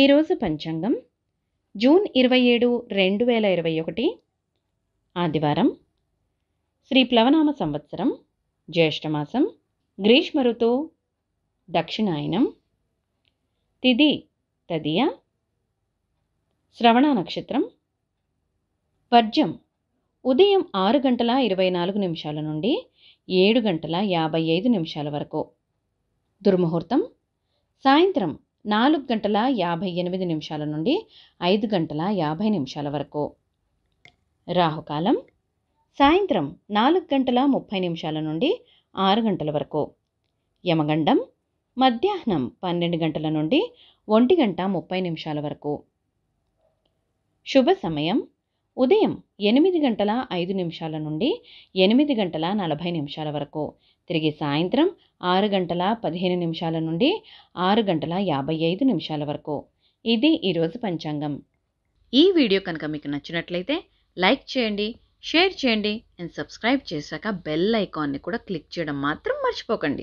ఈరోజు పంచాంగం జూన్ ఇరవై ఏడు రెండు వేల ఇరవై ఒకటి ఆదివారం శ్రీ ప్లవనామ సంవత్సరం జ్యేష్ఠమాసం గ్రీష్మ ఋతు దక్షిణాయనం తిది తదియ శ్రవణ నక్షత్రం వర్జం ఉదయం ఆరు గంటల ఇరవై నాలుగు నిమిషాల నుండి ఏడు గంటల యాభై ఐదు నిమిషాల వరకు దుర్ముహూర్తం సాయంత్రం నాలుగు గంటల యాభై ఎనిమిది నిమిషాల నుండి ఐదు గంటల యాభై నిమిషాల వరకు రాహుకాలం సాయంత్రం నాలుగు గంటల ముప్పై నిమిషాల నుండి ఆరు గంటల వరకు యమగండం మధ్యాహ్నం పన్నెండు గంటల నుండి ఒంటి గంట ముప్పై నిమిషాల వరకు శుభ సమయం ఉదయం ఎనిమిది గంటల ఐదు నిమిషాల నుండి ఎనిమిది గంటల నలభై నిమిషాల వరకు తిరిగి సాయంత్రం ఆరు గంటల పదిహేను నిమిషాల నుండి ఆరు గంటల యాభై ఐదు నిమిషాల వరకు ఇది ఈరోజు పంచాంగం ఈ వీడియో కనుక మీకు నచ్చినట్లయితే లైక్ చేయండి షేర్ చేయండి అండ్ సబ్స్క్రైబ్ చేశాక బెల్ ఐకాన్ని కూడా క్లిక్ చేయడం మాత్రం మర్చిపోకండి